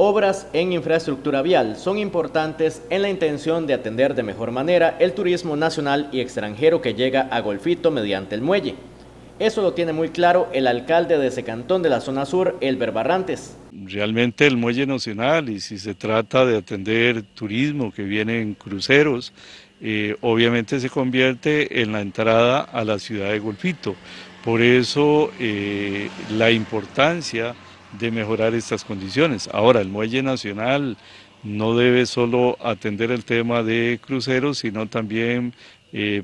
Obras en infraestructura vial son importantes en la intención de atender de mejor manera el turismo nacional y extranjero que llega a Golfito mediante el muelle. Eso lo tiene muy claro el alcalde de ese cantón de la zona sur, Elber Barrantes. Realmente el muelle nacional y si se trata de atender turismo que viene en cruceros, eh, obviamente se convierte en la entrada a la ciudad de Golfito. Por eso eh, la importancia de mejorar estas condiciones. Ahora, el Muelle Nacional no debe solo atender el tema de cruceros, sino también eh,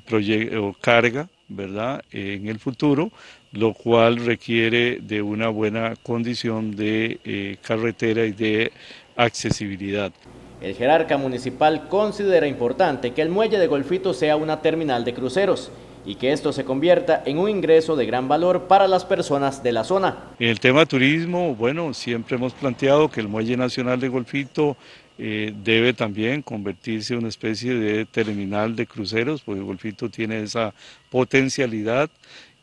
carga, ¿verdad?, en el futuro, lo cual requiere de una buena condición de eh, carretera y de accesibilidad. El jerarca municipal considera importante que el muelle de Golfito sea una terminal de cruceros y que esto se convierta en un ingreso de gran valor para las personas de la zona. En el tema turismo, bueno, siempre hemos planteado que el Muelle Nacional de Golfito eh, debe también convertirse en una especie de terminal de cruceros, porque Golfito tiene esa potencialidad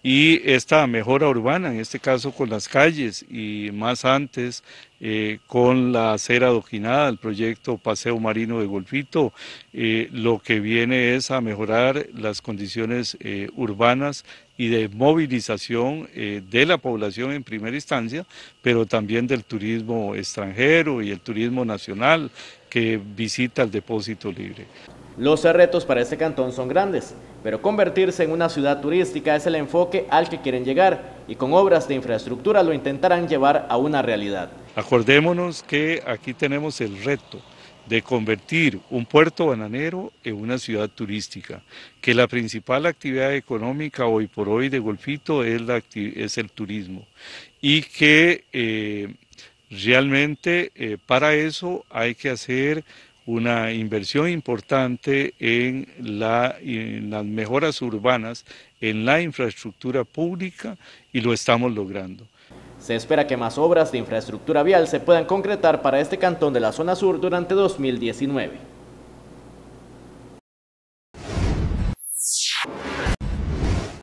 y esta mejora urbana, en este caso con las calles y más antes eh, con la acera adoquinada, el proyecto Paseo Marino de Golfito, eh, lo que viene es a mejorar las condiciones eh, urbanas y de movilización de la población en primera instancia, pero también del turismo extranjero y el turismo nacional que visita el depósito libre. Los retos para este cantón son grandes, pero convertirse en una ciudad turística es el enfoque al que quieren llegar y con obras de infraestructura lo intentarán llevar a una realidad. Acordémonos que aquí tenemos el reto de convertir un puerto bananero en una ciudad turística, que la principal actividad económica hoy por hoy de Golfito es, el turismo y que eh, realmente eh, para eso hay que hacer una inversión importante en, las mejoras urbanas, en la infraestructura pública y lo estamos logrando. Se espera que más obras de infraestructura vial se puedan concretar para este cantón de la zona sur durante 2019.